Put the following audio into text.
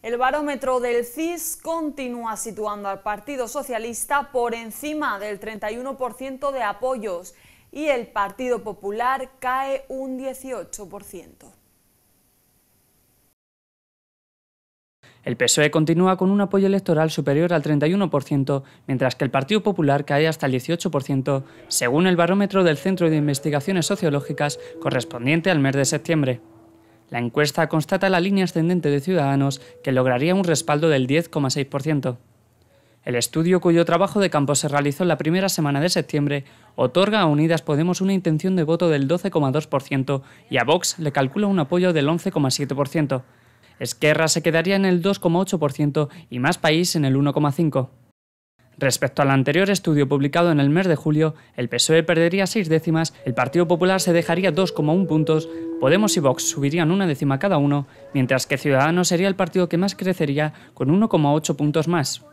El barómetro del CIS continúa situando al Partido Socialista por encima del 31% de apoyos y el Partido Popular cae un 18%. El PSOE continúa con un apoyo electoral superior al 31%, mientras que el Partido Popular cae hasta el 18%, según el barómetro del Centro de Investigaciones Sociológicas correspondiente al mes de septiembre. La encuesta constata la línea ascendente de Ciudadanos, que lograría un respaldo del 10,6%. El estudio, cuyo trabajo de campo se realizó en la primera semana de septiembre, otorga a Unidas Podemos una intención de voto del 12,2% y a Vox le calcula un apoyo del 11,7%. Esquerra se quedaría en el 2,8% y Más País en el 1,5%. Respecto al anterior estudio publicado en el mes de julio, el PSOE perdería 6 décimas, el Partido Popular se dejaría 2,1 puntos, Podemos y Vox subirían una décima cada uno, mientras que Ciudadanos sería el partido que más crecería con 1,8 puntos más.